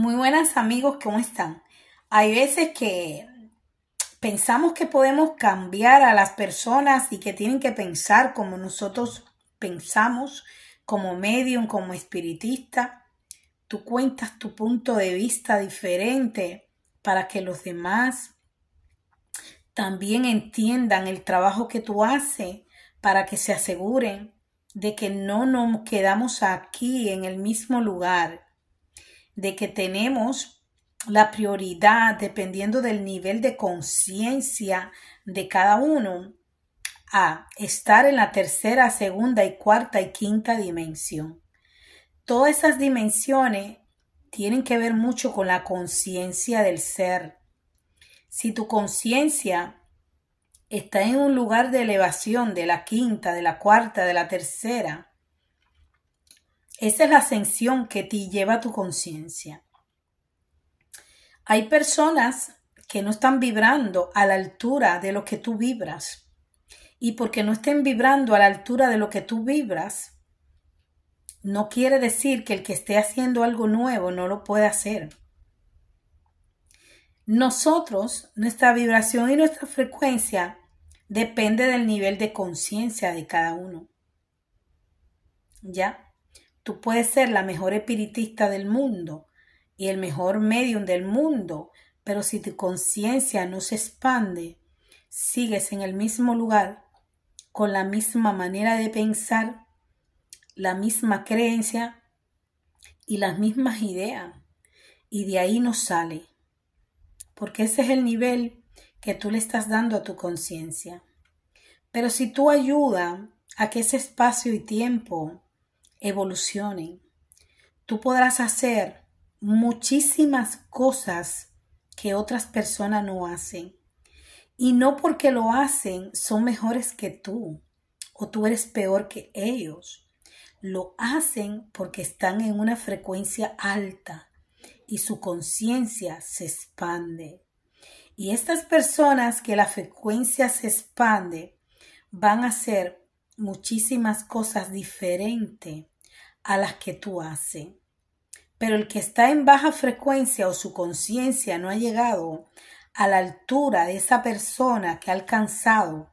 Muy buenas amigos, ¿cómo están? Hay veces que pensamos que podemos cambiar a las personas y que tienen que pensar como nosotros pensamos, como medium, como espiritista. Tú cuentas tu punto de vista diferente para que los demás también entiendan el trabajo que tú haces, para que se aseguren de que no nos quedamos aquí en el mismo lugar de que tenemos la prioridad dependiendo del nivel de conciencia de cada uno a estar en la tercera, segunda y cuarta y quinta dimensión. Todas esas dimensiones tienen que ver mucho con la conciencia del ser. Si tu conciencia está en un lugar de elevación de la quinta, de la cuarta, de la tercera, esa es la ascensión que te lleva tu conciencia. Hay personas que no están vibrando a la altura de lo que tú vibras. Y porque no estén vibrando a la altura de lo que tú vibras, no quiere decir que el que esté haciendo algo nuevo no lo pueda hacer. Nosotros, nuestra vibración y nuestra frecuencia depende del nivel de conciencia de cada uno. ¿Ya? Tú puedes ser la mejor espiritista del mundo y el mejor medium del mundo, pero si tu conciencia no se expande, sigues en el mismo lugar, con la misma manera de pensar, la misma creencia y las mismas ideas. Y de ahí no sale, porque ese es el nivel que tú le estás dando a tu conciencia. Pero si tú ayudas a que ese espacio y tiempo evolucionen. Tú podrás hacer muchísimas cosas que otras personas no hacen. Y no porque lo hacen son mejores que tú o tú eres peor que ellos. Lo hacen porque están en una frecuencia alta y su conciencia se expande. Y estas personas que la frecuencia se expande van a ser muchísimas cosas diferentes a las que tú haces. Pero el que está en baja frecuencia o su conciencia no ha llegado a la altura de esa persona que ha alcanzado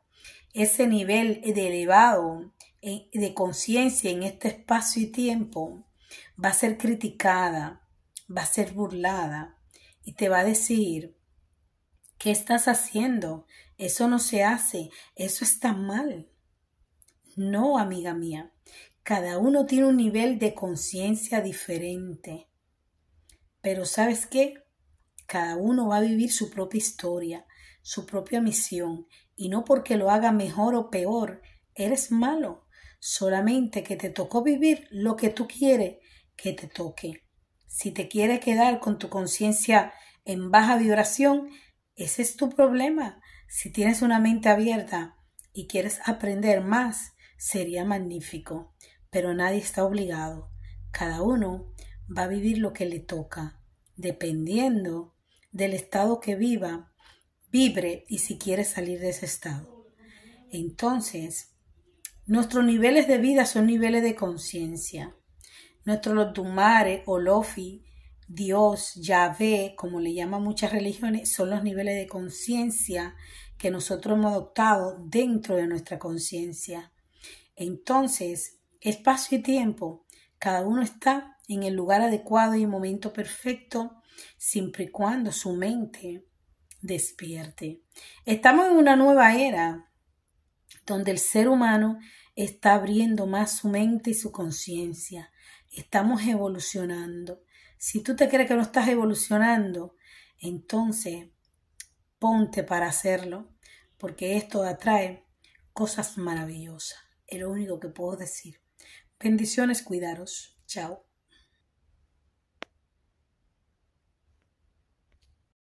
ese nivel de elevado eh, de conciencia en este espacio y tiempo, va a ser criticada, va a ser burlada y te va a decir, ¿qué estás haciendo? Eso no se hace, eso está mal. No, amiga mía, cada uno tiene un nivel de conciencia diferente. Pero sabes qué? Cada uno va a vivir su propia historia, su propia misión, y no porque lo haga mejor o peor, eres malo, solamente que te tocó vivir lo que tú quieres que te toque. Si te quieres quedar con tu conciencia en baja vibración, ese es tu problema. Si tienes una mente abierta y quieres aprender más, Sería magnífico, pero nadie está obligado. Cada uno va a vivir lo que le toca, dependiendo del estado que viva, vibre y si quiere salir de ese estado. Entonces, nuestros niveles de vida son niveles de conciencia. Nuestros Dumare, Olofi, Dios, Yahvé, como le llaman muchas religiones, son los niveles de conciencia que nosotros hemos adoptado dentro de nuestra conciencia. Entonces, espacio y tiempo, cada uno está en el lugar adecuado y el momento perfecto, siempre y cuando su mente despierte. Estamos en una nueva era donde el ser humano está abriendo más su mente y su conciencia. Estamos evolucionando. Si tú te crees que no estás evolucionando, entonces ponte para hacerlo, porque esto atrae cosas maravillosas. Es lo único que puedo decir. Bendiciones, cuidaros. Chao.